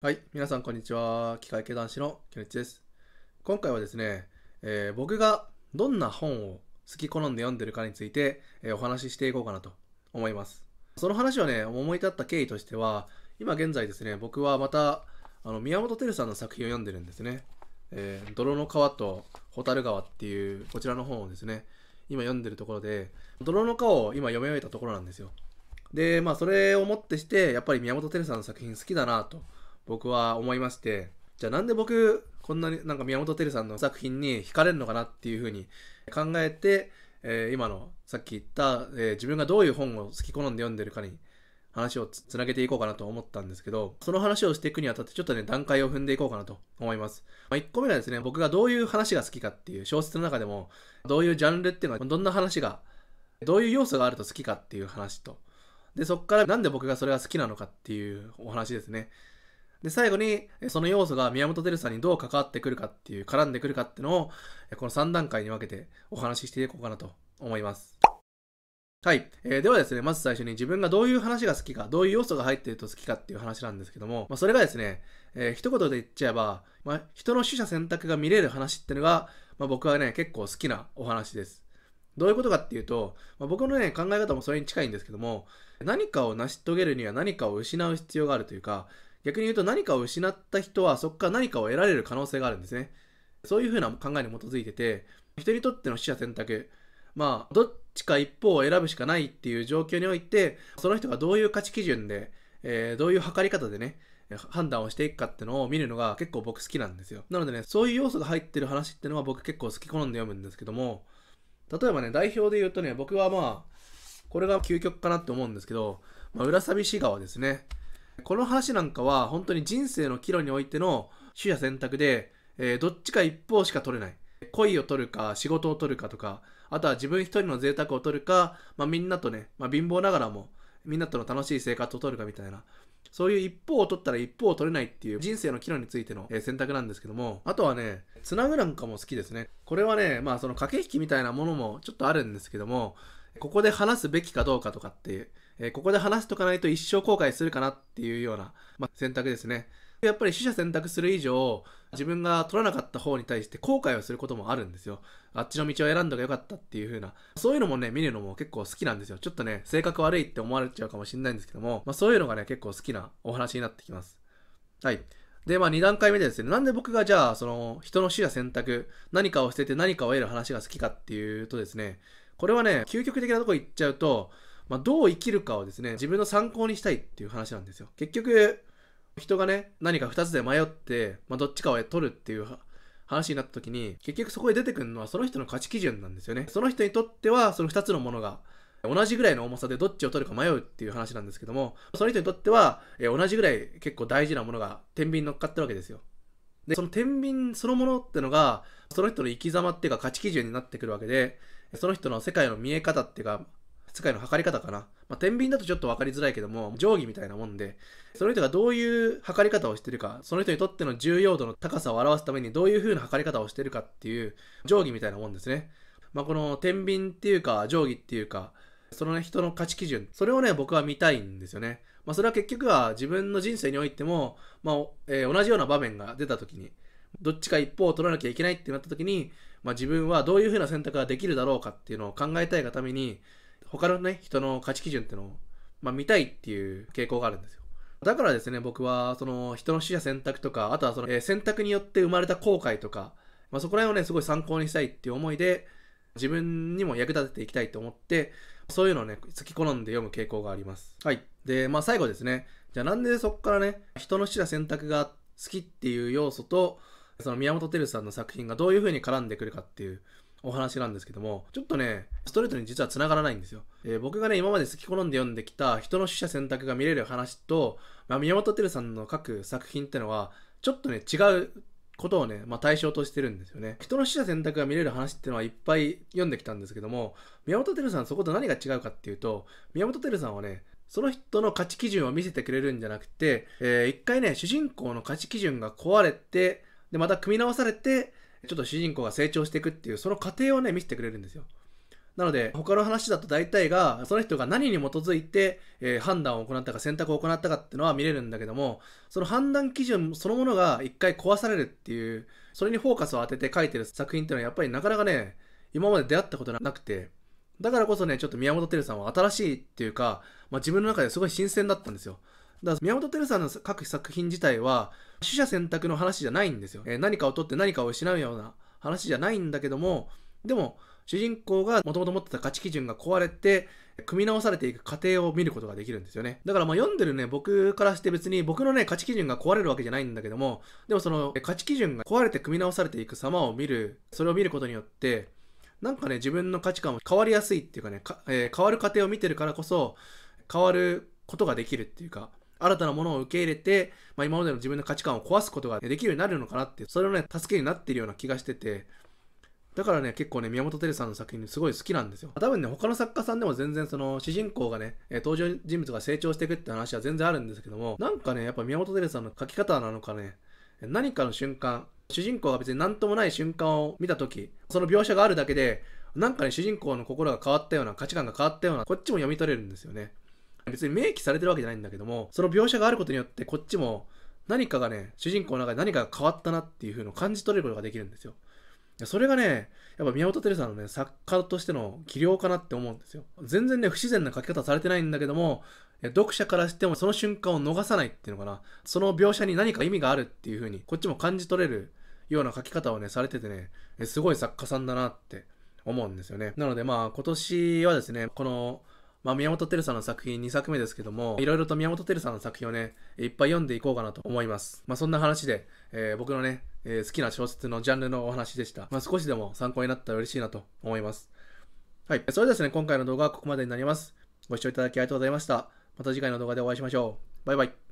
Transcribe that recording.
はい、皆さんこんにちは。機械系男子のケネチです。今回はですね、えー、僕がどんな本を好き好んで読んでるかについて、えー、お話ししていこうかなと思います。その話をね、思い立った経緯としては、今現在ですね、僕はまた、あの、宮本照さんの作品を読んでるんですね。えー、泥の川と蛍川っていう、こちらの本をですね、今読んでるところで、泥の川を今読み終えたところなんですよ。で、まあ、それをもってして、やっぱり宮本照さんの作品好きだなと。僕は思いまして、じゃあなんで僕、こんなになんか宮本照さんの作品に惹かれるのかなっていうふうに考えて、えー、今のさっき言った、えー、自分がどういう本を好き好んで読んでるかに話をつなげていこうかなと思ったんですけど、その話をしていくにあたってちょっとね、段階を踏んでいこうかなと思います。まあ、1個目はですね、僕がどういう話が好きかっていう小説の中でも、どういうジャンルっていうのは、どんな話が、どういう要素があると好きかっていう話と、で、そこからなんで僕がそれが好きなのかっていうお話ですね。で、最後に、その要素が宮本照さんにどう関わってくるかっていう、絡んでくるかっていうのを、この3段階に分けてお話ししていこうかなと思います。はい、えー、ではですね、まず最初に自分がどういう話が好きか、どういう要素が入ってると好きかっていう話なんですけども、まあ、それがですね、えー、一言で言っちゃえば、まあ、人の取捨選択が見れる話っていうのが、まあ、僕はね、結構好きなお話です。どういうことかっていうと、まあ、僕のね、考え方もそれに近いんですけども、何かを成し遂げるには何かを失う必要があるというか、逆に言うと何かを失った人はそこから何かを得られる可能性があるんですね。そういうふうな考えに基づいてて、人にとっての死者選択、まあ、どっちか一方を選ぶしかないっていう状況において、その人がどういう価値基準で、えー、どういう測り方でね、判断をしていくかっていうのを見るのが結構僕好きなんですよ。なのでね、そういう要素が入ってる話っていうのは僕結構好き好んで読むんですけども、例えばね、代表で言うとね、僕はまあ、これが究極かなって思うんですけど、まあ、浦寂市川ですね。この話なんかは本当に人生の岐路においての主や選択で、えー、どっちか一方しか取れない。恋を取るか仕事を取るかとか、あとは自分一人の贅沢を取るか、まあ、みんなとね、まあ、貧乏ながらもみんなとの楽しい生活を取るかみたいな。そういう一方を取ったら一方を取れないっていう人生の岐路についての選択なんですけども、あとはね、つなぐなんかも好きですね。これはね、まあその駆け引きみたいなものもちょっとあるんですけども、ここで話すべきかどうかとかってえここで話しとかないと一生後悔するかなっていうような、ま選択ですね。やっぱり取捨選択する以上、自分が取らなかった方に対して後悔をすることもあるんですよ。あっちの道を選んだがよかったっていう風な。そういうのもね、見るのも結構好きなんですよ。ちょっとね、性格悪いって思われちゃうかもしれないんですけども、まあ、そういうのがね、結構好きなお話になってきます。はい。で、まあ2段階目でですね、なんで僕がじゃあ、その、人の死者選択、何かを捨てて何かを得る話が好きかっていうとですね、これはね、究極的なとこ行っちゃうと、まあ、どう生きるかをですね、自分の参考にしたいっていう話なんですよ。結局、人がね、何か二つで迷って、まあ、どっちかを取るっていう話になった時に、結局そこで出てくるのはその人の価値基準なんですよね。その人にとっては、その二つのものが、同じぐらいの重さでどっちを取るか迷うっていう話なんですけども、その人にとっては、え同じぐらい結構大事なものが天秤に乗っかってるわけですよ。で、その天秤そのものってのが、その人の生き様っていうか価値基準になってくるわけで、その人の世界の見え方っていうか、世界の測り方かな。まあ、天秤だとちょっと分かりづらいけども、定規みたいなもんで、その人がどういう測り方をしてるか、その人にとっての重要度の高さを表すためにどういう風な測り方をしてるかっていう定規みたいなもんですね。まあ、この天秤っていうか、定規っていうか、その人の価値基準、それをね、僕は見たいんですよね。まあ、それは結局は自分の人生においても、まあ、えー、同じような場面が出た時に、どっちか一方を取らなきゃいけないってなった時に、まあ、自分はどういう風な選択ができるだろうかっていうのを考えたいがために、他のね、人の価値基準っていうのを、まあ、見たいっていう傾向があるんですよ。だからですね、僕は、その、人の死野選択とか、あとはその、えー、選択によって生まれた後悔とか、まあ、そこら辺をね、すごい参考にしたいっていう思いで、自分にも役立てていきたいと思って、そういうのをね、好き好んで読む傾向があります。はい。で、まあ最後ですね。じゃあなんでそこからね、人の死野選択が好きっていう要素と、その宮本照さんの作品がどういう風に絡んでくるかっていうお話なんですけども、ちょっとね、ストレートに実は繋がらないんですよ。えー、僕がね、今まで好き好んで読んできた人の取捨選択が見れる話と、まあ、宮本照さんの書く作品ってのは、ちょっとね、違うことをね、まあ、対象としてるんですよね。人の死者選択が見れる話っていうのはいっぱい読んできたんですけども、宮本照さんそこと何が違うかっていうと、宮本照さんはね、その人の価値基準を見せてくれるんじゃなくて、えー、一回ね、主人公の価値基準が壊れて、で、また組み直されて、ちょっと主人公が成長していくっていうその過程をね見せてくれるんですよなので他の話だと大体がその人が何に基づいて、えー、判断を行ったか選択を行ったかっていうのは見れるんだけどもその判断基準そのものが一回壊されるっていうそれにフォーカスを当てて書いてる作品っていうのはやっぱりなかなかね今まで出会ったことなくてだからこそねちょっと宮本照さんは新しいっていうか、まあ、自分の中ですごい新鮮だったんですよだから宮本照さんの各作品自体は取捨選択の話じゃないんですよ、えー、何かを取って何かを失うような話じゃないんだけどもでも主人公がもともと持ってた価値基準が壊れて組み直されていく過程を見ることができるんですよねだからまあ読んでるね僕からして別に僕のね価値基準が壊れるわけじゃないんだけどもでもその価値基準が壊れて組み直されていく様を見るそれを見ることによってなんかね自分の価値観も変わりやすいっていうかねえー、変わる過程を見てるからこそ変わることができるっていうか新たなものを受け入れて、まあ、今までの自分の価値観を壊すことができるようになるのかなって、それのね、助けになっているような気がしてて、だからね、結構ね、宮本照さんの作品すごい好きなんですよ。多分ね、他の作家さんでも全然その、主人公がね、登場人物が成長していくって話は全然あるんですけども、なんかね、やっぱ宮本照さんの書き方なのかね、何かの瞬間、主人公が別に何ともない瞬間を見た時、その描写があるだけで、なんかね、主人公の心が変わったような、価値観が変わったような、こっちも読み取れるんですよね。別に明記されてるわけじゃないんだけどもその描写があることによってこっちも何かがね主人公の中で何かが変わったなっていう風の感じ取れることができるんですよそれがねやっぱ宮本照さんのね作家としての器量かなって思うんですよ全然ね不自然な書き方されてないんだけども読者からしてもその瞬間を逃さないっていうのかなその描写に何か意味があるっていう風にこっちも感じ取れるような書き方をねされててねすごい作家さんだなって思うんですよねなのでまあ今年はですねこのまあ、宮本照さんの作品2作目ですけども、いろいろと宮本照さんの作品をね、いっぱい読んでいこうかなと思います。まあ、そんな話で、えー、僕のね、えー、好きな小説のジャンルのお話でした。まあ、少しでも参考になったら嬉しいなと思います。はい。それではですね、今回の動画はここまでになります。ご視聴いただきありがとうございました。また次回の動画でお会いしましょう。バイバイ。